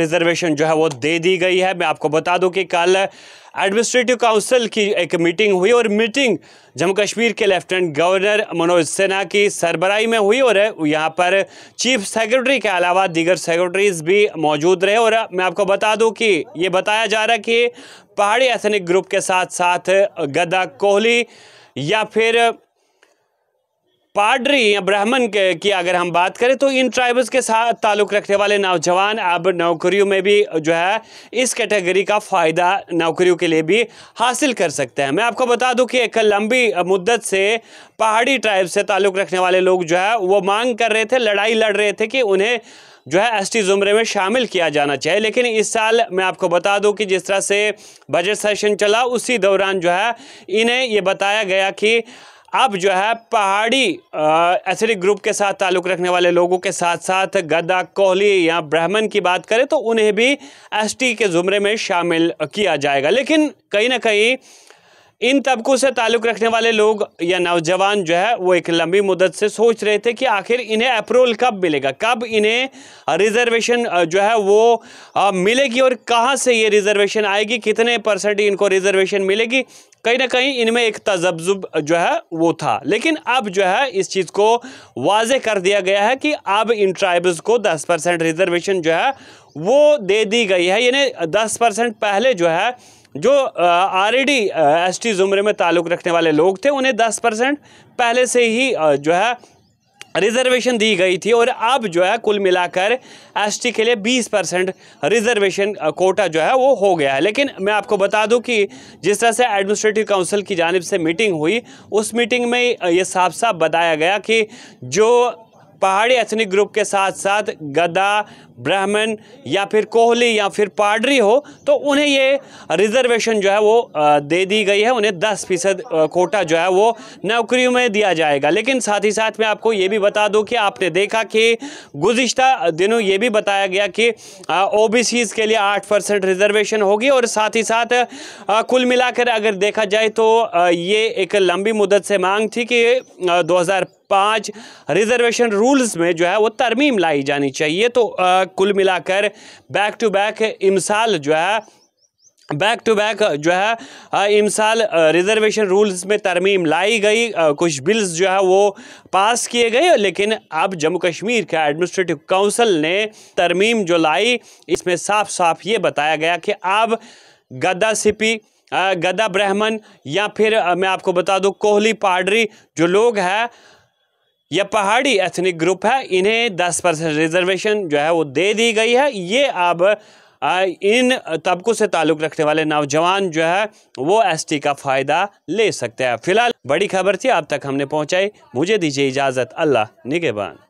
reservation जो है वो दे दी गई है मैं आपको बता दूं कि कल एडमिनिस्ट्रेटिव काउंसिल की एक मीटिंग हुई और मीटिंग जम्मू कश्मीर के लेफ्टिनेंट गवर्नर मनोज सिन्हा की सरबराही में हुई और यहाँ पर चीफ सेक्रेटरी के अलावा दीगर सेक्रेटरीज भी मौजूद रहे और मैं आपको बता दूं कि ये बताया जा रहा है कि पहाड़ी एथनिक ग्रुप के साथ साथ गदा कोहली या फिर पाडरी या ब्राह्मण की अगर हम बात करें तो इन ट्राइब्स के साथ ताल्लुक़ रखने वाले नौजवान अब नौकरियों में भी जो है इस कैटेगरी का फ़ायदा नौकरियों के लिए भी हासिल कर सकते हैं मैं आपको बता दूं कि एक लंबी मुद्दत से पहाड़ी ट्राइब से ताल्लुक़ रखने वाले लोग जो है वो मांग कर रहे थे लड़ाई लड़ रहे थे कि उन्हें जो है एस टी ज़ुमरे में शामिल किया जाना चाहिए लेकिन इस साल मैं आपको बता दूं कि जिस तरह से बजट सेशन चला उसी दौरान जो है इन्हें ये बताया गया कि अब जो है पहाड़ी एसिडिक ग्रुप के साथ ताल्लुक़ रखने वाले लोगों के साथ साथ गद्दा कोहली या ब्राह्मण की बात करें तो उन्हें भी एसटी के ज़ुमरे में शामिल किया जाएगा लेकिन कहीं ना कहीं इन तबकों से ताल्लुक़ रखने वाले लोग या नौजवान जो है वो एक लंबी मुदत से सोच रहे थे कि आखिर इन्हें अप्रूवल कब मिलेगा कब इन्हें रिजर्वेशन जो है वो मिलेगी और कहाँ से ये रिजर्वेशन आएगी कितने परसेंट इनको रिजर्वेशन मिलेगी कहीं ना कहीं इनमें एक तजब्जुब जो है वो था लेकिन अब जो है इस चीज़ को वाज कर दिया गया है कि अब इन ट्राइब्स को दस परसेंट रिजर्वेशन जो है वो दे दी गई है यानी दस परसेंट पहले जो है जो ऑलरेडी एस टी ज़ुमरे में ताल्लुक़ रखने वाले लोग थे उन्हें दस परसेंट पहले से ही आ, जो है रिजर्वेशन दी गई थी और अब जो है कुल मिलाकर एसटी के लिए 20 परसेंट रिजर्वेशन कोटा जो है वो हो गया है लेकिन मैं आपको बता दूं कि जिस तरह से एडमिनिस्ट्रेटिव काउंसिल की जानब से मीटिंग हुई उस मीटिंग में ये साफ साफ बताया गया कि जो पहाड़ी एथनिक ग्रुप के साथ साथ गदा ब्राह्मण या फिर कोहली या फिर पाडरी हो तो उन्हें ये रिजर्वेशन जो है वो दे दी गई है उन्हें 10 फीसद कोटा जो है वो नौकरियों में दिया जाएगा लेकिन साथ ही साथ मैं आपको ये भी बता दूं कि आपने देखा कि गुज्त दिनों ये भी बताया गया कि ओ के लिए आठ परसेंट रिजर्वेशन होगी और साथ ही साथ कुल मिलाकर अगर देखा जाए तो ये एक लंबी मुदत से मांग थी कि दो पाँच रिजर्वेशन रूल्स में जो है वो तरमीम लाई जानी चाहिए तो आ, कुल मिलाकर बैक टू बैक इमसाल जो है बैक टू बैक जो है इमसाल रिजर्वेशन रूल्स में तरमीम लाई गई कुछ बिल्स जो है वो पास किए गए लेकिन अब जम्मू कश्मीर का एडमिनिस्ट्रेटिव काउंसिल ने तरमीम जो लाई इसमें साफ साफ ये बताया गया कि अब गद्दा सिपी गदा ब्राह्मण या फिर मैं आपको बता दूं कोहली पाडरी जो लोग हैं यह पहाड़ी एथनिक ग्रुप है इन्हें दस परसेंट रिजर्वेशन जो है वो दे दी गई है ये अब इन तबकों से ताल्लुक़ रखने वाले नौजवान जो है वो एसटी का फ़ायदा ले सकते हैं फिलहाल बड़ी खबर थी आप तक हमने पहुंचाई मुझे दीजिए इजाज़त अल्लाह निगेबान